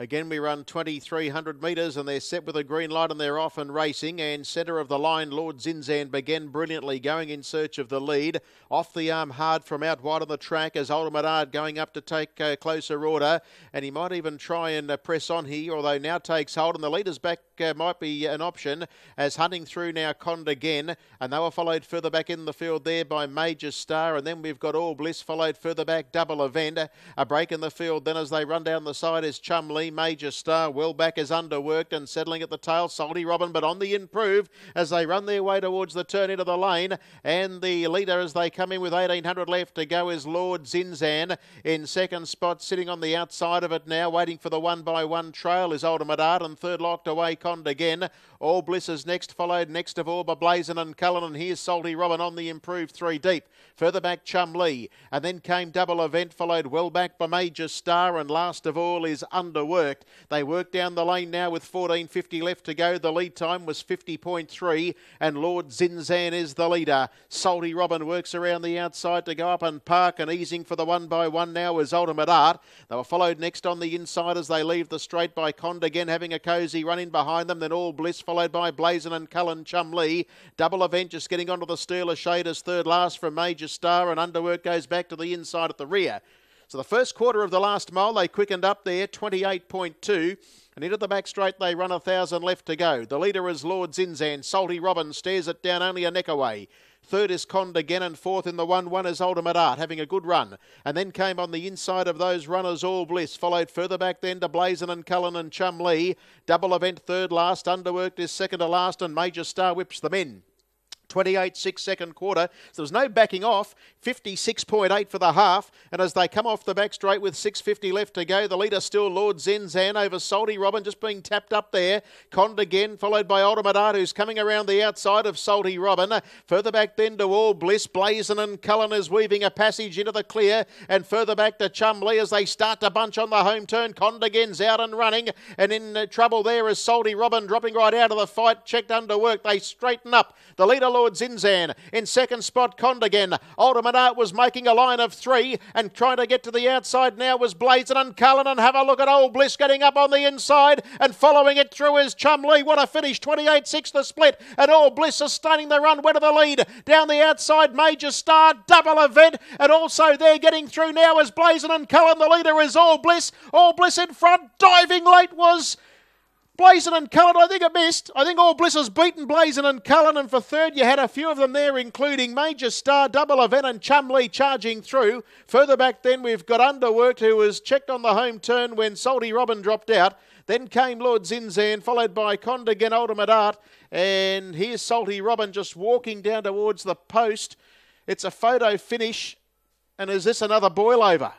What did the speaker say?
Again, we run 2,300 metres and they're set with a green light and they're off and racing. And centre of the line, Lord Zinzan began brilliantly going in search of the lead. Off the arm hard from out wide on the track as Ultimate Ard going up to take a closer order. And he might even try and uh, press on here, although now takes hold. And the leader's back uh, might be an option as hunting through now Cond again. And they were followed further back in the field there by Major Star. And then we've got All Bliss followed further back, Double Event. A break in the field then as they run down the side is Chumley. Major Star well back is underworked and settling at the tail. Salty Robin, but on the improve as they run their way towards the turn into the lane. And the leader as they come in with 1800 left to go is Lord Zinzan in second spot, sitting on the outside of it now, waiting for the one by one trail is Ultimate Art and third locked away Cond again. All Bliss is next, followed next of by Blazon and Cullen. And here's Salty Robin on the improve three deep. Further back, Chum Lee. And then came Double Event, followed well back by Major Star. And last of all is Underwood worked. They work down the lane now with 14.50 left to go. The lead time was 50.3, and Lord Zinzan is the leader. Salty Robin works around the outside to go up and park, and easing for the one by one now is Ultimate Art. They were followed next on the inside as they leave the straight by Cond again, having a cozy run in behind them. Then All Bliss followed by Blazon and Cullen Chumlee. Double Event just getting onto the Steeler Shaders third last from Major Star, and Underwork goes back to the inside at the rear. So the first quarter of the last mile, they quickened up there, 28.2. And into the back straight they run a thousand left to go. The leader is Lord Zinzan. Salty Robin stares it down only a neck away. Third is Cond again, and fourth in the 1 1 is Ultimate Art, having a good run. And then came on the inside of those runners All Bliss, followed further back then to Blazon and Cullen and Chum Lee, Double event third last, Underworked is second to last, and Major Star whips the men. 28 6 second quarter. So there was no backing off. 56.8 for the half. And as they come off the back straight with 6.50 left to go, the leader still Lord Zenzan over Salty Robin, just being tapped up there. Cond again, followed by Ultimate who's coming around the outside of Salty Robin. Further back then to All Bliss. Blazon and Cullen is weaving a passage into the clear. And further back to Chumley as they start to bunch on the home turn. Cond again's out and running. And in trouble there is Salty Robin dropping right out of the fight. Checked under work. They straighten up. The leader, Lord followed Zinzan. In second spot, Condigan. Ultimate Art was making a line of three and trying to get to the outside now was Blazin and Cullen. And have a look at Old Bliss getting up on the inside and following it through is Chumley. What a finish! 28 6 the split. And Old Bliss sustaining the run. Where to the lead? Down the outside, Major Star. Double event. And also they're getting through now Is Blazin and Cullen. The leader is All Bliss. All Bliss in front. Diving late was. Blazing and Cullen, I think I missed. I think All Bliss has beaten Blazing and Cullen, and for third you had a few of them there, including Major Star, Double Event, and Chumley charging through. Further back then we've got Underworked, who was checked on the home turn when Salty Robin dropped out. Then came Lord Zinzan, followed by Condigan Ultimate Art, and here's Salty Robin just walking down towards the post. It's a photo finish, and is this another boil over?